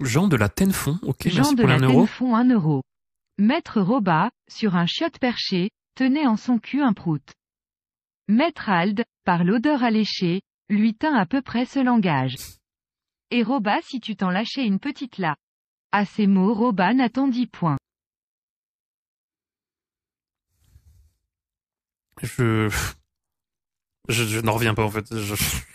Jean de la Tenfond, ok, Jean euro. Maître Roba, sur un chiotte perché, tenait en son cul un prout. Maître Alde, par l'odeur alléchée, lui tint à peu près ce langage. Et Roba si tu t'en lâchais une petite là. À ces mots Roba n'attendit point. Je... Je, je n'en reviens pas en fait. Je...